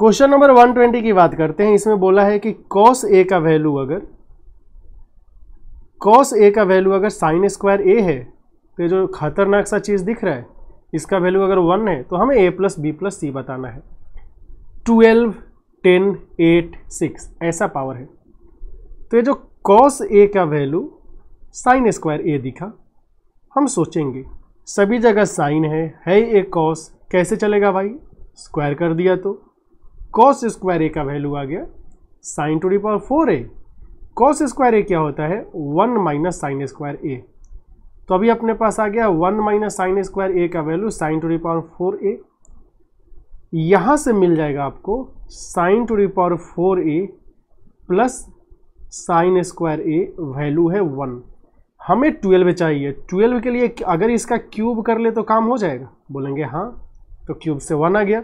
question number 120 की बात करते हैं इसमें बोला है कि कॉस ए का वैल्यू अगर कॉस ए का वैल्यू अगर साइन स्क्वायर ए है तो ये जो खतरनाक सा चीज़ दिख रहा है इसका वैल्यू अगर वन है तो हमें A plus B plus C बताना है ट्वेल्व टेन एट सिक्स ऐसा पावर है तो ये जो कॉस ए का वैल्यू साइन स्क्वायर ए दिखा हम सोचेंगे सभी जगह साइन है है ए कॉस कैसे चलेगा भाई स्क्वायर कर दिया तो कॉस स्क्वायर ए का वैल्यू आ गया sine to the power four A cos square A क्या होता है one minus sine square A तो अभी अपने पास आ गया one minus sine square A का value sine to the power four A यहाँ से मिल जाएगा आपको sine to the power four A plus sine square A value है वन हमें ट्वेल्व चाहिए ट्वेल्व के लिए अगर इसका क्यूब कर ले तो काम हो जाएगा बोलेंगे हाँ तो क्यूब से वन आ गया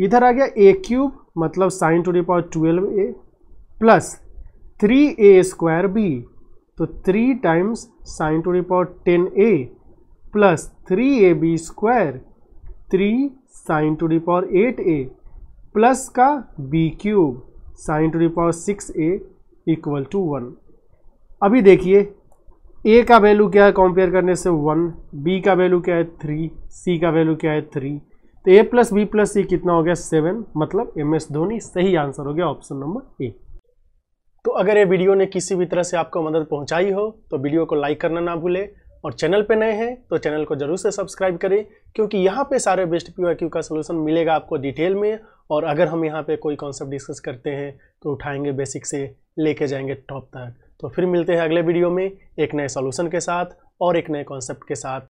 इधर आ गया ए क्यूब मतलब sine to the power twelve A plus three A square B तो three times sine to the power ten A plus three A B square three sine to the power eight A plus का B cube sine to the power six A equal to one अभी देखिए ए का value क्या है compare करने से one B का value क्या है थ्री सी का वैल्यू क्या है थ्री तो A plus B plus C कितना हो गया सेवन मतलब एम एस धोनी सही आंसर हो गया ऑप्शन नंबर ए तो अगर ये वीडियो ने किसी भी तरह से आपको मदद पहुंचाई हो तो वीडियो को लाइक करना ना भूलें और चैनल पे नए हैं तो चैनल को जरूर से सब्सक्राइब करें क्योंकि यहाँ पे सारे बेस्ट पी क्यू का सोल्यूशन मिलेगा आपको डिटेल में और अगर हम यहाँ पे कोई कॉन्सेप्ट डिस्कस करते हैं तो उठाएंगे बेसिक से लेके जाएंगे टॉप तक तो फिर मिलते हैं अगले वीडियो में एक नए सोल्यूशन के साथ और एक नए कॉन्सेप्ट के साथ